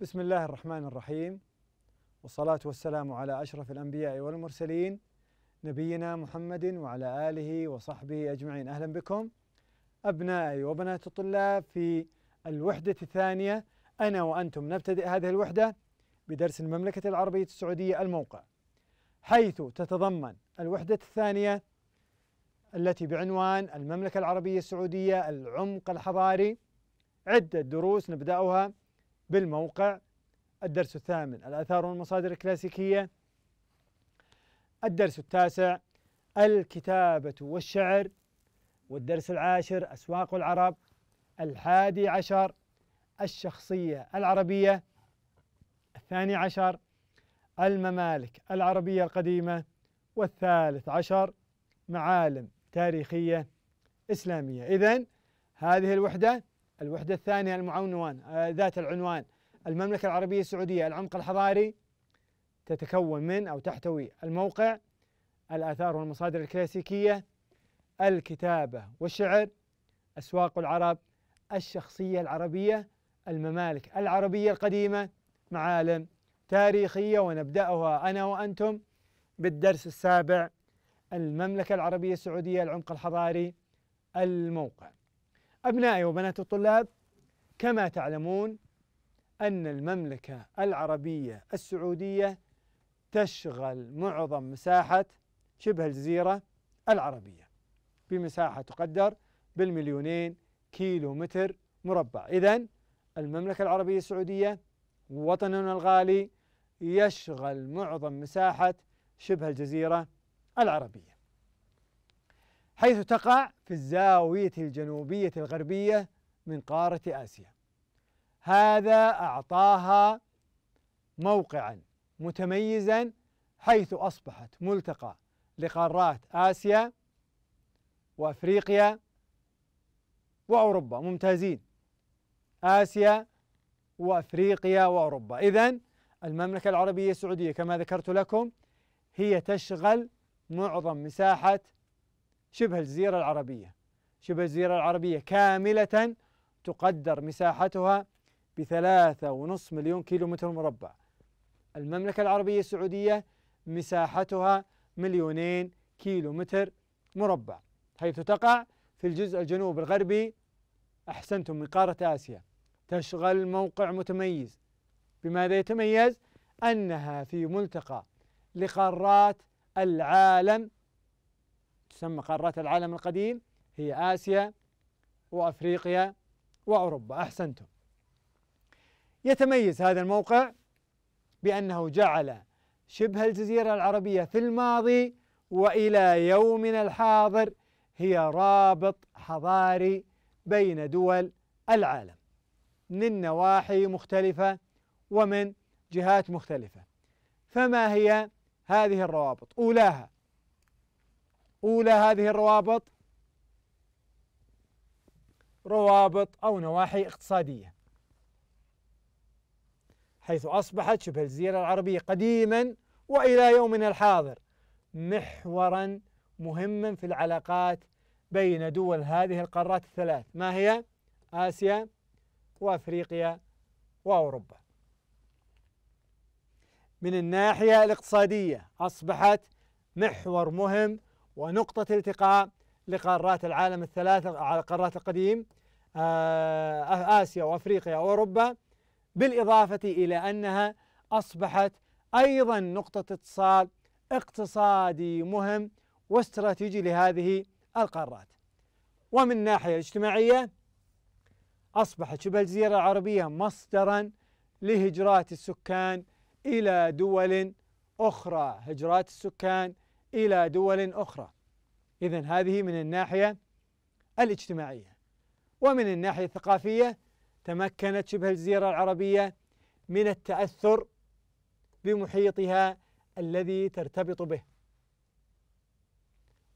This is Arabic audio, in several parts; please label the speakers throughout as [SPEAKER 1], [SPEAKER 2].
[SPEAKER 1] بسم الله الرحمن الرحيم والصلاة والسلام على أشرف الأنبياء والمرسلين نبينا محمد وعلى آله وصحبه أجمعين أهلا بكم أبنائي وبنات الطلاب في الوحدة الثانية أنا وأنتم نبتدئ هذه الوحدة بدرس المملكة العربية السعودية الموقع حيث تتضمن الوحدة الثانية التي بعنوان المملكة العربية السعودية العمق الحضاري عدة دروس نبدأها بالموقع الدرس الثامن الآثار والمصادر الكلاسيكية الدرس التاسع الكتابة والشعر والدرس العاشر أسواق العرب الحادي عشر الشخصية العربية الثاني عشر الممالك العربية القديمة والثالث عشر معالم تاريخية إسلامية إذا هذه الوحدة الوحدة الثانية المعنوان آه، ذات العنوان المملكة العربية السعودية العمق الحضاري تتكون من أو تحتوي الموقع الآثار والمصادر الكلاسيكية الكتابة والشعر أسواق العرب الشخصية العربية الممالك العربية القديمة معالم تاريخية ونبدأها أنا وأنتم بالدرس السابع المملكة العربية السعودية العمق الحضاري الموقع أبنائي وبنات الطلاب كما تعلمون أن المملكة العربية السعودية تشغل معظم مساحة شبه الجزيرة العربية بمساحة تقدر بالمليونين كيلو متر مربع إذا المملكة العربية السعودية وطننا الغالي يشغل معظم مساحة شبه الجزيرة العربية حيث تقع في الزاوية الجنوبية الغربية من قارة آسيا هذا أعطاها موقعا متميزا حيث أصبحت ملتقى لقارات آسيا وأفريقيا وأوروبا ممتازين آسيا وأفريقيا وأوروبا إذا المملكة العربية السعودية كما ذكرت لكم هي تشغل معظم مساحة شبه الجزيرة العربية شبه الجزيرة العربية كاملة تقدر مساحتها بثلاثة ونصف مليون كيلو متر مربع المملكة العربية السعودية مساحتها مليونين كيلو متر مربع حيث تقع في الجزء الجنوب الغربي أحسنتم من قارة آسيا تشغل موقع متميز بماذا يتميز؟ أنها في ملتقى لقارات العالم تسمى قارات العالم القديم هي آسيا وأفريقيا وأوروبا أحسنتم يتميز هذا الموقع بأنه جعل شبه الجزيرة العربية في الماضي وإلى يومنا الحاضر هي رابط حضاري بين دول العالم من نواحي مختلفة ومن جهات مختلفة فما هي هذه الروابط؟ أولاها أولى هذه الروابط روابط أو نواحي اقتصادية حيث أصبحت شبه الجزيرة العربية قديما وإلى يومنا الحاضر محورا مهما في العلاقات بين دول هذه القارات الثلاث ما هي؟ آسيا وأفريقيا وأوروبا من الناحية الاقتصادية أصبحت محور مهم ونقطة التقاء لقارات العالم الثلاثة على القارات القديم آه، آسيا وأفريقيا وأوروبا بالإضافة إلى أنها أصبحت أيضا نقطة اتصال اقتصادي مهم واستراتيجي لهذه القارات ومن ناحية اجتماعية أصبحت شبه الجزيرة العربية مصدرا لهجرات السكان إلى دول أخرى هجرات السكان إلى دول أخرى إذا هذه من الناحية الاجتماعية ومن الناحية الثقافية تمكنت شبه الجزيرة العربية من التأثر بمحيطها الذي ترتبط به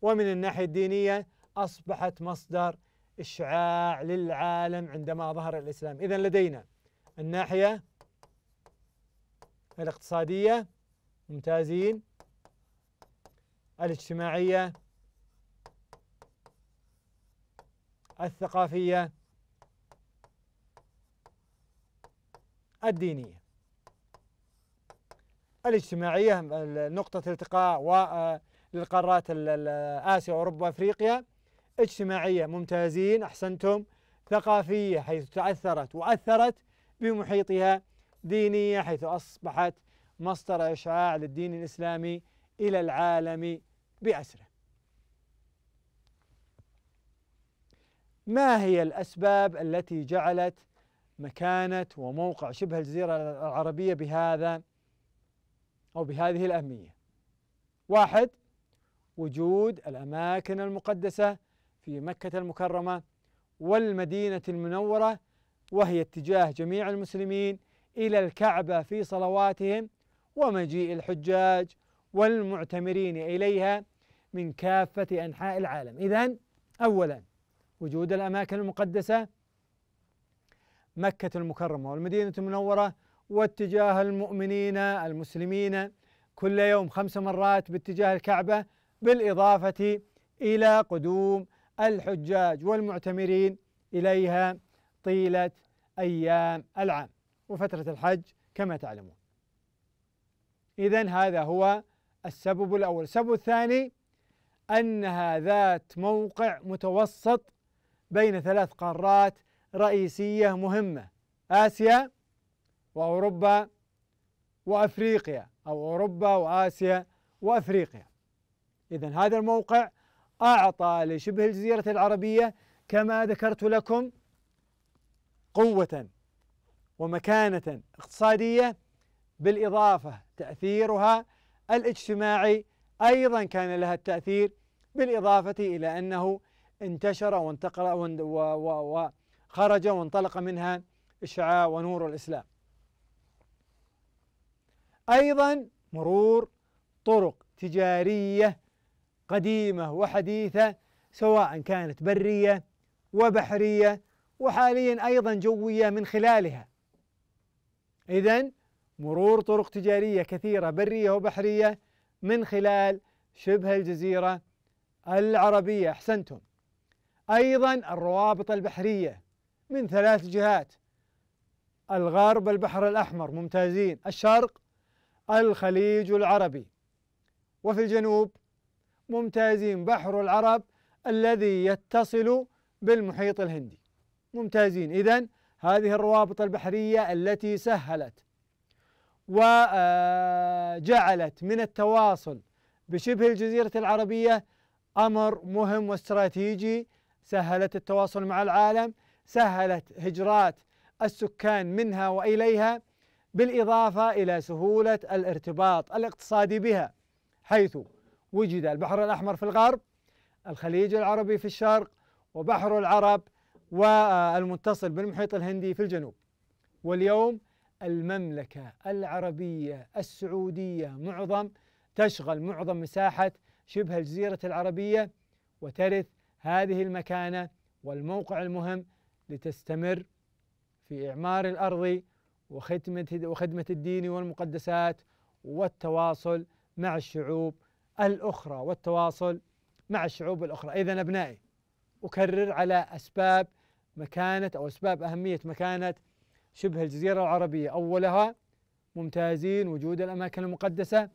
[SPEAKER 1] ومن الناحية الدينية أصبحت مصدر إشعاع للعالم عندما ظهر الإسلام إذا لدينا الناحية الاقتصادية ممتازين الاجتماعية الثقافية الدينية الاجتماعية نقطة التقاء آه، للقارات آسيا وأوروبا وأفريقيا اجتماعية ممتازين أحسنتم ثقافية حيث تأثرت وأثرت بمحيطها دينية حيث أصبحت مصدر إشعاع للدين الإسلامي إلى العالم بأسره ما هي الأسباب التي جعلت مكانة وموقع شبه الجزيرة العربية بهذا أو بهذه الأهمية واحد وجود الأماكن المقدسة في مكة المكرمة والمدينة المنورة وهي اتجاه جميع المسلمين إلى الكعبة في صلواتهم ومجيء الحجاج والمعتمرين إليها من كافة أنحاء العالم إذا أولا وجود الأماكن المقدسة مكة المكرمة والمدينة المنورة واتجاه المؤمنين المسلمين كل يوم خمس مرات باتجاه الكعبة بالإضافة إلى قدوم الحجاج والمعتمرين إليها طيلة أيام العام وفترة الحج كما تعلمون إذا هذا هو السبب الأول السبب الثاني أنها ذات موقع متوسط بين ثلاث قارات رئيسية مهمة آسيا وأوروبا وأفريقيا أو أوروبا وآسيا وأفريقيا إذا هذا الموقع أعطى لشبه الجزيرة العربية كما ذكرت لكم قوة ومكانة اقتصادية بالإضافة تأثيرها الاجتماعي أيضا كان لها التأثير بالإضافة إلى أنه انتشر وانتقل وخرج وانطلق منها إشعاع ونور الإسلام أيضا مرور طرق تجارية قديمة وحديثة سواء كانت برية وبحرية وحاليا أيضا جوية من خلالها إذا مرور طرق تجارية كثيرة برية وبحرية من خلال شبه الجزيرة العربية أحسنتم أيضا الروابط البحرية من ثلاث جهات الغرب البحر الأحمر ممتازين الشرق الخليج العربي وفي الجنوب ممتازين بحر العرب الذي يتصل بالمحيط الهندي ممتازين إذا هذه الروابط البحرية التي سهلت وجعلت من التواصل بشبه الجزيرة العربية أمر مهم واستراتيجي سهلت التواصل مع العالم سهلت هجرات السكان منها وإليها بالإضافة إلى سهولة الارتباط الاقتصادي بها حيث وجد البحر الأحمر في الغرب الخليج العربي في الشرق وبحر العرب والمتصل بالمحيط الهندي في الجنوب واليوم المملكة العربية السعودية معظم تشغل معظم مساحة شبه الجزيرة العربية وترث هذه المكانة والموقع المهم لتستمر في إعمار الأرض وخدمة وخدمة الدين والمقدسات والتواصل مع الشعوب الأخرى والتواصل مع الشعوب الأخرى إذا أبنائي أكرر على أسباب مكانة أو أسباب أهمية مكانة شبه الجزيرة العربية أولها ممتازين وجود الأماكن المقدسة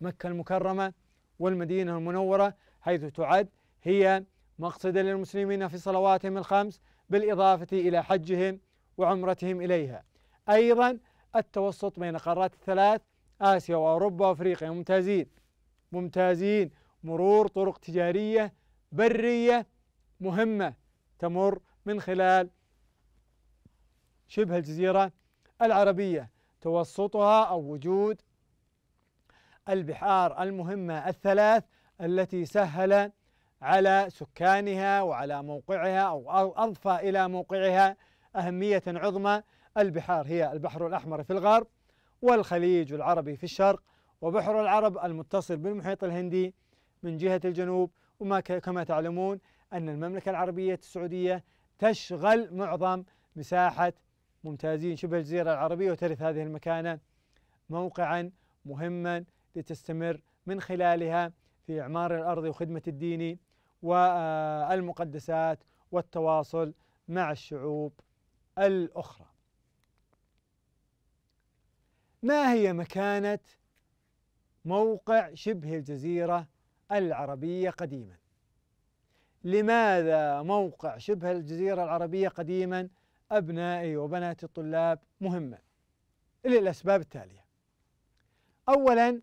[SPEAKER 1] مكة المكرمة والمدينة المنورة حيث تعد هي مقصدا للمسلمين في صلواتهم الخمس بالإضافة إلى حجهم وعمرتهم إليها أيضا التوسط بين القارات الثلاث آسيا وأوروبا وأفريقيا ممتازين ممتازين مرور طرق تجارية برية مهمة تمر من خلال شبه الجزيرة العربية توسطها أو وجود البحار المهمة الثلاث التي سهل على سكانها وعلى موقعها أو أضفى إلى موقعها أهمية عظمى البحار هي البحر الأحمر في الغرب والخليج العربي في الشرق وبحر العرب المتصل بالمحيط الهندي من جهة الجنوب وما كما تعلمون أن المملكة العربية السعودية تشغل معظم مساحة ممتازين شبه الجزيرة العربية وترث هذه المكانة موقعا مهما لتستمر من خلالها في إعمار الأرض وخدمة الدين والمقدسات والتواصل مع الشعوب الأخرى ما هي مكانة موقع شبه الجزيرة العربية قديما لماذا موقع شبه الجزيرة العربية قديما أبنائي وبنات الطلاب مهمة للأسباب التالية أولا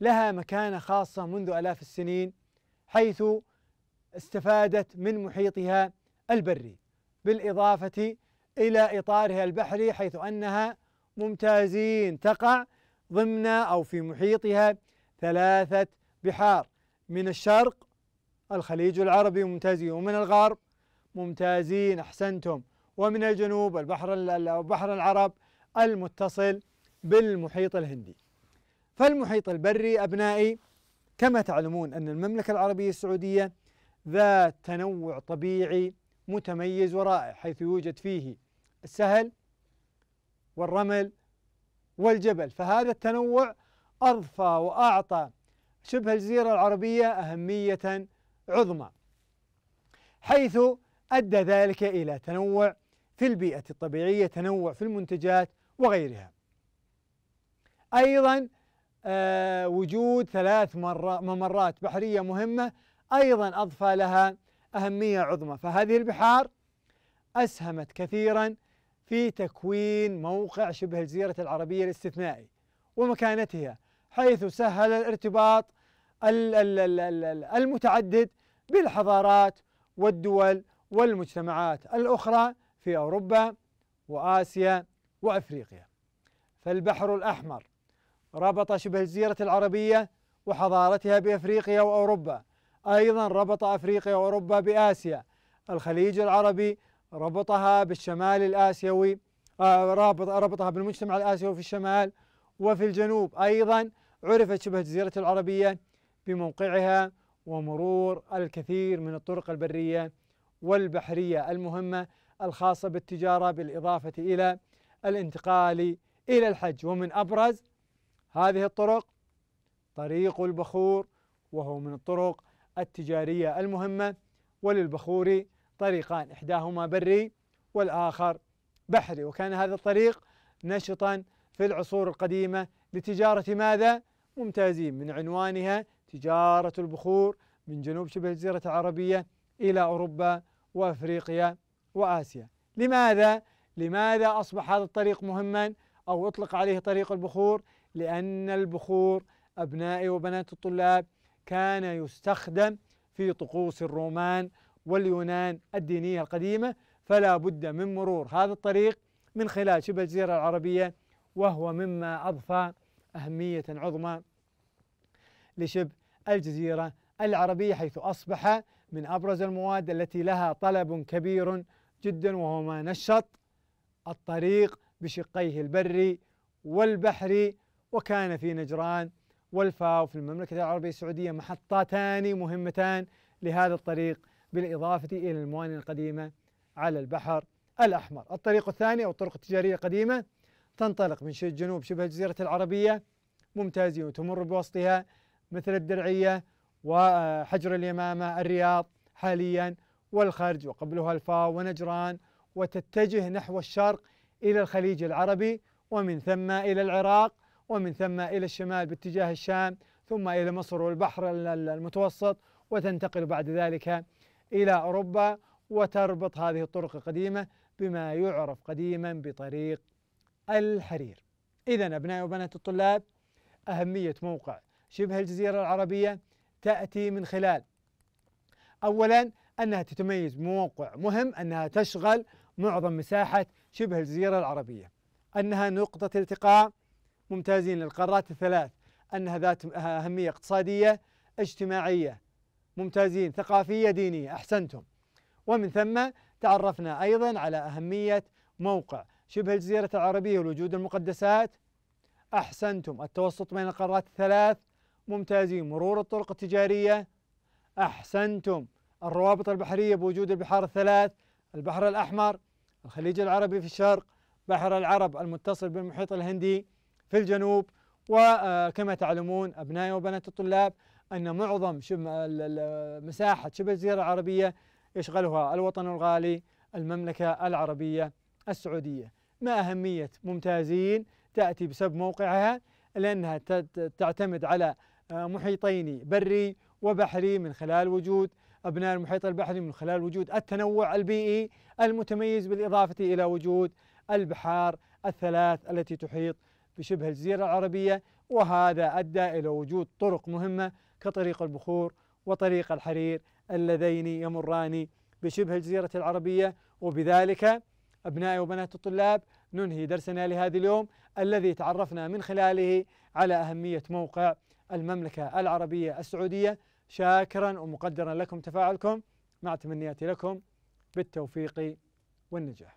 [SPEAKER 1] لها مكانة خاصة منذ آلاف السنين حيث استفادت من محيطها البري بالإضافة إلى إطارها البحري حيث أنها ممتازين تقع ضمن أو في محيطها ثلاثة بحار من الشرق الخليج العربي ممتازي ومن الغرب ممتازين أحسنتم ومن الجنوب البحر البحر العرب المتصل بالمحيط الهندي فالمحيط البري أبنائي كما تعلمون أن المملكة العربية السعودية ذات تنوع طبيعي متميز ورائع حيث يوجد فيه السهل والرمل والجبل فهذا التنوع أضفى وأعطى شبه الجزيرة العربية أهمية عظمى حيث أدى ذلك إلى تنوع في البيئة الطبيعية تنوع في المنتجات وغيرها أيضا آه، وجود ثلاث ممرات بحرية مهمة أيضا أضفى لها أهمية عظمى فهذه البحار أسهمت كثيرا في تكوين موقع شبه الجزيرة العربية الاستثنائي ومكانتها حيث سهل الارتباط المتعدد بالحضارات والدول والمجتمعات الأخرى في أوروبا وآسيا وأفريقيا فالبحر الأحمر ربط شبه الجزيرة العربية وحضارتها بأفريقيا وأوروبا أيضا ربط أفريقيا وأوروبا بآسيا الخليج العربي ربطها بالشمال الآسيوي آه، رابط ربطها بالمجتمع الآسيوي في الشمال وفي الجنوب أيضا عرفت شبه الجزيرة العربية بموقعها ومرور الكثير من الطرق البرية والبحرية المهمة الخاصة بالتجارة بالإضافة إلى الانتقال إلى الحج ومن أبرز هذه الطرق طريق البخور وهو من الطرق التجارية المهمة وللبخور طريقان إحداهما بري والآخر بحري وكان هذا الطريق نشطا في العصور القديمة لتجارة ماذا؟ ممتازين من عنوانها تجارة البخور من جنوب شبه الجزيرة العربية إلى أوروبا وأفريقيا وآسيا لماذا؟ لماذا أصبح هذا الطريق مهما أو أطلق عليه طريق البخور؟ لأن البخور أبنائي وبنات الطلاب كان يستخدم في طقوس الرومان واليونان الدينية القديمة فلا بد من مرور هذا الطريق من خلال شبه الجزيرة العربية وهو مما أضفى أهمية عظمى لشبه الجزيرة العربية حيث أصبح من أبرز المواد التي لها طلب كبير جدا وهو ما نشط الطريق بشقيه البري والبحري وكان في نجران والفاو في المملكة العربية السعودية محطتان مهمتان لهذا الطريق بالإضافة إلى الموانئ القديمة على البحر الأحمر الطريق الثاني أو الطرق التجارية القديمة تنطلق من جنوب شبه الجزيرة العربية ممتازة وتمر بوسطها مثل الدرعية وحجر اليمامة الرياض حاليا والخرج وقبلها الفا ونجران وتتجه نحو الشرق إلى الخليج العربي ومن ثم إلى العراق ومن ثم إلى الشمال باتجاه الشام ثم إلى مصر والبحر المتوسط وتنتقل بعد ذلك إلى أوروبا وتربط هذه الطرق القديمة بما يعرف قديما بطريق الحرير إذا أبنائي وبنات الطلاب أهمية موقع شبه الجزيرة العربية تأتي من خلال أولا أنها تتميز بموقع مهم أنها تشغل معظم مساحة شبه الجزيرة العربية أنها نقطة التقاء ممتازين للقارات الثلاث أنها ذات أهمية اقتصادية اجتماعية ممتازين ثقافية دينية أحسنتم ومن ثم تعرفنا أيضا على أهمية موقع شبه الجزيرة العربية ولوجود المقدسات أحسنتم التوسط بين القارات الثلاث ممتازين مرور الطرق التجارية أحسنتم الروابط البحرية بوجود البحار الثلاث البحر الأحمر الخليج العربي في الشرق بحر العرب المتصل بالمحيط الهندي في الجنوب وكما آه، تعلمون أبنائي وبنات الطلاب أن معظم مساحة شبه الجزيرة العربية يشغلها الوطن الغالي المملكة العربية السعودية ما أهمية ممتازين تأتي بسبب موقعها لأنها تعتمد على آه، محيطين بري وبحري من خلال وجود أبناء المحيط البحري من خلال وجود التنوع البيئي المتميز بالإضافة إلى وجود البحار الثلاث التي تحيط بشبه الجزيرة العربية وهذا أدى إلى وجود طرق مهمة كطريق البخور وطريق الحرير اللذين يمران بشبه الجزيرة العربية وبذلك أبنائي وبنات الطلاب ننهي درسنا لهذا اليوم الذي تعرفنا من خلاله على أهمية موقع المملكة العربية السعودية شاكرا ومقدرا لكم تفاعلكم مع تمنياتي لكم بالتوفيق والنجاح